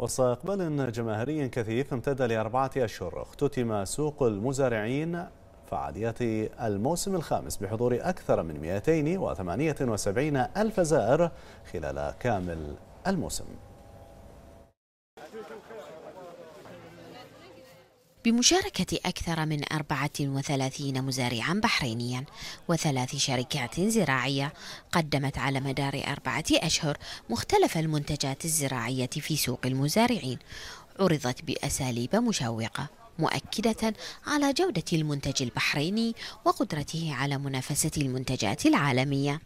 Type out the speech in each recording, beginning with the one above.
وسط إقبال جماهيري كثيف امتد لأربعة أشهر اختتم سوق المزارعين فعاليات الموسم الخامس بحضور أكثر من 278 ألف زائر خلال كامل الموسم بمشاركة أكثر من 34 مزارعا بحرينيا وثلاث شركات زراعية قدمت على مدار أربعة أشهر مختلف المنتجات الزراعية في سوق المزارعين عرضت بأساليب مشوقة مؤكدة على جودة المنتج البحريني وقدرته على منافسة المنتجات العالمية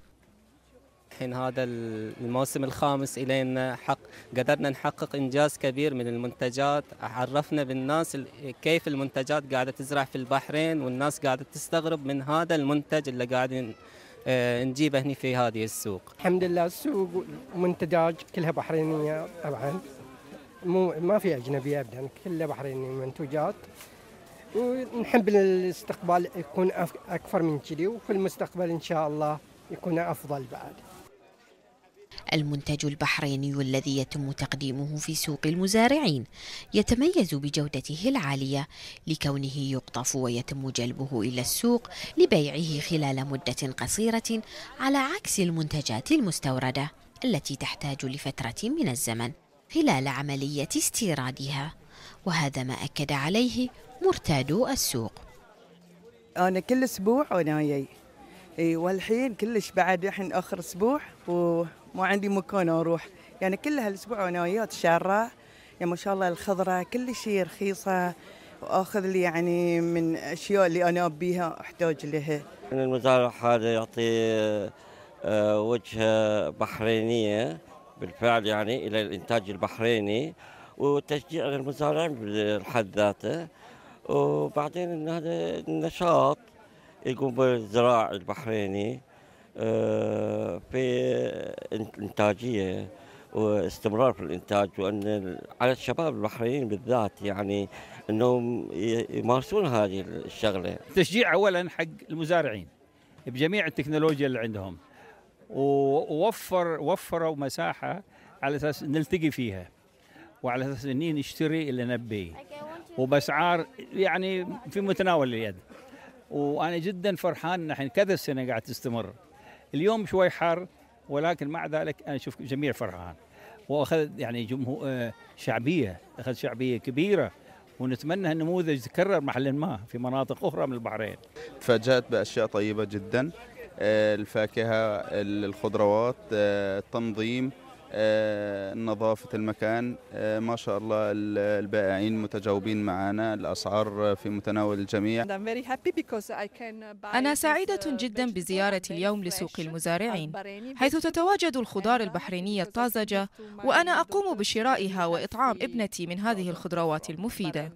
الحين هذا الموسم الخامس إلينا حق قدرنا نحقق إنجاز كبير من المنتجات عرفنا بالناس كيف المنتجات قاعدة تزرع في البحرين والناس قاعدة تستغرب من هذا المنتج اللي قاعدين آه، نجيبه هنا في هذه السوق الحمد لله السوق منتجات كلها بحرينية طبعا مو ما في أجنبية أبدا كلها بحرينية منتجات ونحب الاستقبال يكون اكثر من كذي وفي المستقبل ان شاء الله يكون افضل بعد المنتج البحريني الذي يتم تقديمه في سوق المزارعين يتميز بجودته العالية لكونه يقطف ويتم جلبه إلى السوق لبيعه خلال مدة قصيرة على عكس المنتجات المستوردة التي تحتاج لفترة من الزمن خلال عملية استيرادها وهذا ما أكد عليه مرتادو السوق أنا كل أسبوع وأنا اي والحين كلش بعد الحين اخر اسبوع وما عندي مكان اروح يعني كل هالاسبوع وانا وياك اتشرع يا يعني ما شاء الله الخضره كل شيء رخيصه واخذ لي يعني من اشياء اللي انا ابيها احتاج لها. المزارع هذا يعطي آه، وجهه بحرينيه بالفعل يعني الى الانتاج البحريني وتشجيع للمزارعين بحد ذاته وبعدين هذا النشاط يقوم بالزراع البحريني آه، في إنتاجية واستمرار في الانتاج وان على الشباب البحرينيين بالذات يعني انهم يمارسون هذه الشغله. تشجيع اولا حق المزارعين بجميع التكنولوجيا اللي عندهم ووفر وفروا مساحه على اساس نلتقي فيها وعلى اساس اني نشتري اللي نبيه وباسعار يعني في متناول اليد. وانا جدا فرحان ان احنا كذا سنه قاعد تستمر اليوم شوي حر ولكن مع ذلك انا اشوف جميع فرحان واخذ يعني جمهور آه، شعبيه اخذ شعبيه كبيره ونتمنى النموذج يتكرر محل ما في مناطق اخرى من البحرين. تفاجات باشياء طيبه جدا آه، الفاكهه الخضروات آه، التنظيم آه، نظافة المكان آه، ما شاء الله البائعين متجاوبين معنا الأسعار في متناول الجميع أنا سعيدة uh, جدا بزيارة اليوم لسوق المزارعين حيث تتواجد الخضار البحرينية الطازجة وأنا أقوم بشرائها وإطعام ابنتي من هذه الخضروات المفيدة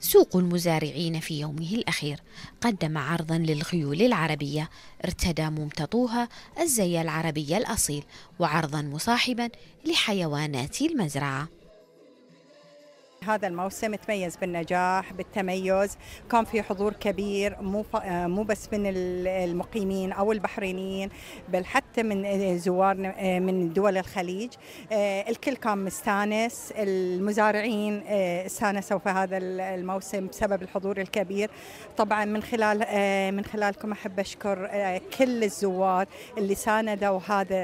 سوق المزارعين في يومه الأخير قدم عرضا للخيول العربية ارتدى ممتطوها الزي العربي الأصيل وعرضا مصاحبا لحيوانات المزرعة هذا الموسم تميز بالنجاح بالتميز كان في حضور كبير مو مو بس من المقيمين او البحرينيين بل حتى من زوارنا من دول الخليج الكل كان مستانس المزارعين استانسوا في هذا الموسم بسبب الحضور الكبير طبعا من خلال من خلالكم احب اشكر كل الزوار اللي ساندوا هذا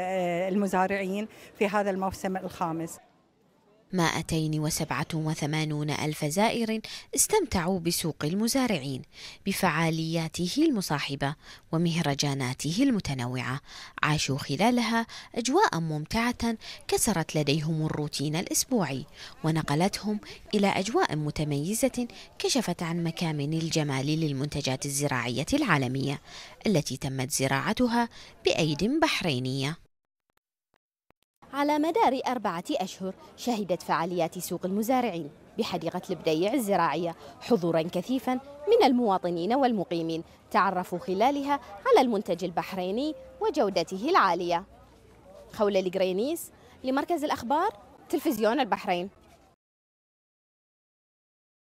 المزارعين في هذا الموسم الخامس مائتين وسبعة وثمانون ألف زائر استمتعوا بسوق المزارعين بفعالياته المصاحبة ومهرجاناته المتنوعة عاشوا خلالها أجواء ممتعة كسرت لديهم الروتين الأسبوعي ونقلتهم إلى أجواء متميزة كشفت عن مكامن الجمال للمنتجات الزراعية العالمية التي تمت زراعتها بأيد بحرينية على مدار أربعة أشهر شهدت فعاليات سوق المزارعين بحديقة البديع الزراعية حضورا كثيفا من المواطنين والمقيمين تعرفوا خلالها على المنتج البحريني وجودته العالية خولة الجرينيس لمركز الأخبار تلفزيون البحرين